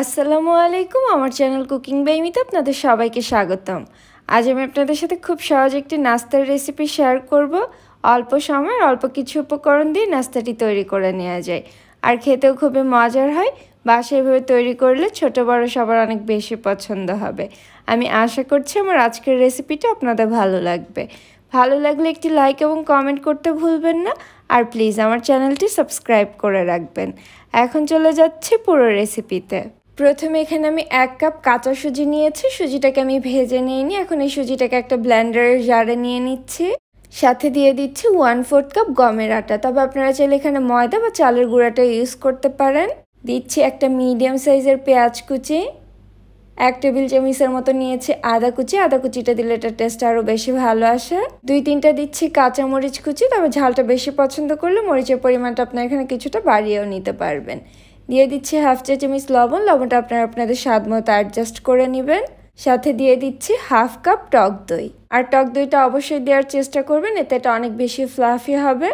আসসালামু আলাইকুম আমার চ্যানেল কুকিং বাইমিতে আপনাদের সবাইকে স্বাগতম আজ আমি আপনাদের সাথে খুব সহজ একটি নাস্তার রেসিপি শেয়ার করব অল্প সময়ের অল্প কিছু উপকরণ দিয়ে নাস্তাটি তৈরি করে নেওয়া যায় আর খেতেও খুবই মজার হয় বাসায় এভাবে তৈরি করলে ছোট বড় সবার অনেক বেশি পছন্দ হবে আমি আশা করছি আমার আজকের রেসিপিটা আপনাদের ভালো লাগবে ভালো লাগলে একটি লাইক এবং কমেন্ট করতে ভুলবেন না আর প্লিজ আমার চ্যানেলটি সাবস্ক্রাইব করে রাখবেন এখন চলে যাচ্ছে পুরো রেসিপিতে প্রথমে এখানে আমি এক কাপ কাঁচা সুজি নিয়েছি সুজিটাকে আমি ভেজে নিয়ে নিই এখন এই সুজিটাকে একটা ব্ল্যান্ডারের জারে নিয়ে নিচ্ছি সাথে দিয়ে দিচ্ছি ওয়ান ফোর্থ কাপ গমের আটা তবে আপনারা চাইলে এখানে ময়দা বা চালের গুঁড়াটা ইউজ করতে পারেন দিচ্ছি একটা মিডিয়াম সাইজের পেঁয়াজ কুচি এক টেবিল চামিচের মতো নিয়েছি আদা কুচি আদা কুচিটা দিলে এটা টেস্ট আরও বেশি ভালো আসে দুই তিনটা দিচ্ছি কাঁচা মরিচ কুচি তবে ঝালটা বেশি পছন্দ করলে মরিচের পরিমাণটা আপনার এখানে কিছুটা বাড়িয়েও নিতে পারবেন দিয়ে দিচ্ছি হাফ চা চামচ লবণ লবণটা আপনারা আপনাদের স্বাদ মতো অ্যাডজাস্ট করে নেবেন সাথে দিয়ে দিচ্ছি হাফ কাপ টক দই আর টক দইটা অবশ্যই দেওয়ার চেষ্টা করবেন এতে এটা অনেক বেশি ফ্লাফি হবে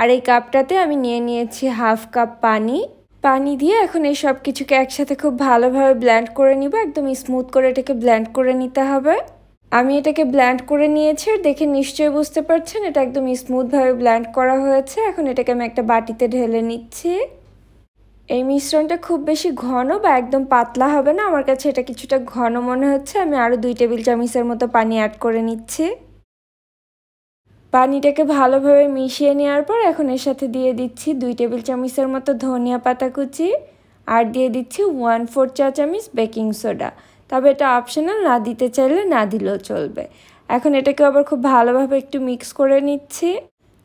আর এই কাপটাতে আমি নিয়ে নিয়েছি হাফ কাপ পানি পানি দিয়ে এখন এই সব কিছুকে একসাথে খুব ভালোভাবে ব্ল্যান্ড করে নিব একদম স্মুথ করে এটাকে ব্ল্যান্ড করে নিতে হবে আমি এটাকে ব্ল্যান্ড করে নিয়েছি আর দেখে নিশ্চয়ই বুঝতে পারছেন এটা একদম স্মুথভাবে ব্ল্যান্ড করা হয়েছে এখন এটাকে আমি একটা বাটিতে ঢেলে নিচ্ছি এই মিশ্রণটা খুব বেশি ঘন বা একদম পাতলা হবে না আমার কাছে এটা কিছুটা ঘন মনে হচ্ছে আমি আরও দুই টেবিল চামিচের মতো পানি অ্যাড করে নিচ্ছি পানিটাকে ভালোভাবে মিশিয়ে নেওয়ার পর এখন এর সাথে দিয়ে দিচ্ছি দুই টেবিল চামিচের মতো ধনিয়া পাতা কুচি আর দিয়ে দিচ্ছি ওয়ান ফোর চা চামিচ বেকিং সোডা তবে এটা অপশনাল না দিতে চাইলে না দিলেও চলবে এখন এটাকে আবার খুব ভালোভাবে একটু মিক্স করে নিচ্ছি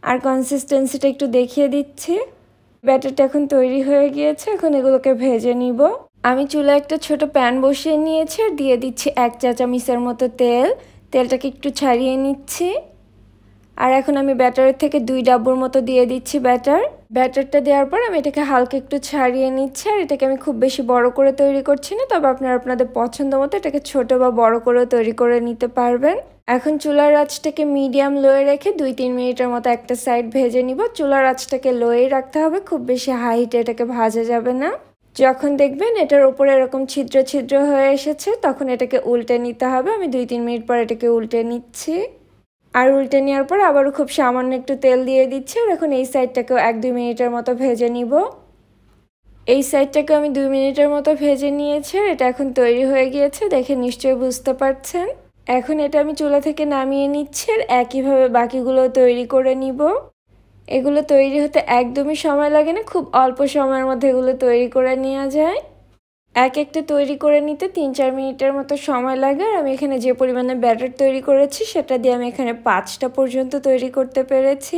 আর কনসিস্টেন্সিটা একটু দেখিয়ে দিচ্ছি ব্যাটারটা এখন তৈরি হয়ে গিয়েছে এখন এগুলোকে ভেজে নিব আমি চুলে একটা ছোট প্যান বসিয়ে নিয়েছি আর দিয়ে দিচ্ছি এক চা চামিচের মতো তেল তেলটাকে একটু ছাড়িয়ে নিচ্ছি আর এখন আমি ব্যাটারের থেকে দুই ডাব্বুর মতো দিয়ে দিচ্ছি ব্যাটার ব্যাটারটা দেওয়ার পর আমি এটাকে হালকা একটু ছাড়িয়ে নিচ্ছি আর এটাকে আমি খুব বেশি বড় করে তৈরি করছি না তবে আপনারা আপনাদের পছন্দ মতো এটাকে ছোট বা বড় করেও তৈরি করে নিতে পারবেন এখন চুলার আঁচটাকে মিডিয়াম লোয়ে রেখে দুই তিন মিনিটের মতো একটা সাইড ভেজে নিব চুলার আঁচটাকে লোয়ে রাখতে হবে খুব বেশি হাই হিটে এটাকে ভাজা যাবে না যখন দেখবেন এটার উপরে এরকম ছিদ্র ছিদ্র হয়ে এসেছে তখন এটাকে উল্টে নিতে হবে আমি দুই তিন মিনিট পর এটাকে উল্টে নিচ্ছি আর উল্টে নেওয়ার পর আবারও খুব সামান্য একটু তেল দিয়ে দিচ্ছি আর এখন এই সাইডটাকেও এক দুই মিনিটের মতো ভেজে নিব এই সাইডটাকে আমি দুই মিনিটের মতো ভেজে নিয়েছি এটা এখন তৈরি হয়ে গিয়েছে দেখে নিশ্চয়ই বুঝতে পারছেন এখন এটা আমি চুলা থেকে নামিয়ে নিচ্ছি আর একইভাবে বাকিগুলো তৈরি করে নিব এগুলো তৈরি হতে একদমই সময় লাগে না খুব অল্প সময়ের মধ্যে এগুলো তৈরি করে নেওয়া যায় এক একটা তৈরি করে নিতে তিন চার মিনিটের মতো সময় লাগে আর আমি এখানে যে পরিমাণে ব্যাটার তৈরি করেছি সেটা দিয়ে আমি এখানে পাঁচটা পর্যন্ত তৈরি করতে পেরেছি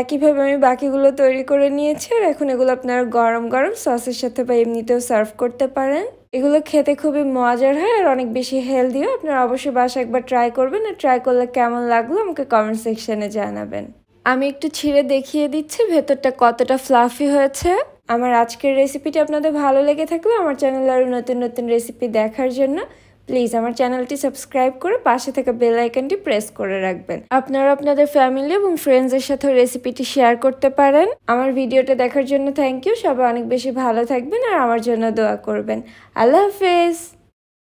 একইভাবে আমি বাকিগুলো তৈরি করে নিয়েছি আর এখন এগুলো আপনারা গরম গরম সসের সাথে বা এমনিতেও সার্ভ করতে পারেন এগুলো খেতে খুবই মজার হয় আর অনেক বেশি হেলদিও আপনারা অবশ্যই বাসা একবার ট্রাই করবেন আর ট্রাই করলে কেমন লাগলো আমাকে কমেন্ট সেকশানে জানাবেন আমি একটু ছিঁড়ে দেখিয়ে দিচ্ছি ভেতরটা কতটা ফ্লাফি হয়েছে আমার আজকের রেসিপিটি আপনাদের ভালো লেগে থাকলে আমার চ্যানেল আরও নতুন নতুন রেসিপি দেখার জন্য প্লিজ আমার চ্যানেলটি সাবস্ক্রাইব করে পাশে থাকা বেল আইকনটি প্রেস করে রাখবেন আপনারা আপনাদের ফ্যামিলি এবং ফ্রেন্ডসের সাথে রেসিপিটি শেয়ার করতে পারেন আমার ভিডিওটা দেখার জন্য থ্যাংক ইউ সবাই অনেক বেশি ভালো থাকবেন আর আমার জন্য দোয়া করবেন আল্লাহ হাফেজ